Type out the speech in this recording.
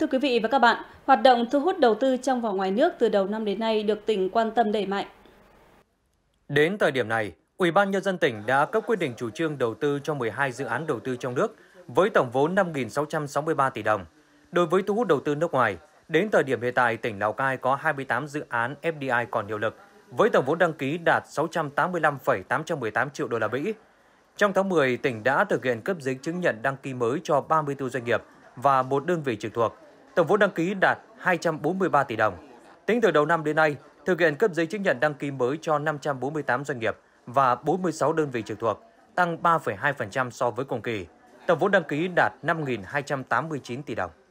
Thưa quý vị và các bạn, hoạt động thu hút đầu tư trong và ngoài nước từ đầu năm đến nay được tỉnh quan tâm đẩy mạnh. Đến thời điểm này, Ủy ban Nhân dân tỉnh đã cấp quyết định chủ trương đầu tư cho 12 dự án đầu tư trong nước với tổng vốn 5.663 tỷ đồng. Đối với thu hút đầu tư nước ngoài, đến thời điểm hiện tại tỉnh Lào Cai có 28 dự án FDI còn hiệu lực với tổng vốn đăng ký đạt 685,818 triệu đô la Mỹ. Trong tháng 10, tỉnh đã thực hiện cấp giấy chứng nhận đăng ký mới cho 34 doanh nghiệp và một đơn vị trực thuộc. Tổng vốn đăng ký đạt 243 tỷ đồng. Tính từ đầu năm đến nay, thực hiện cấp giấy chứng nhận đăng ký mới cho 548 doanh nghiệp và 46 đơn vị trực thuộc, tăng 3,2% so với cùng kỳ. Tổng vốn đăng ký đạt 5.289 tỷ đồng.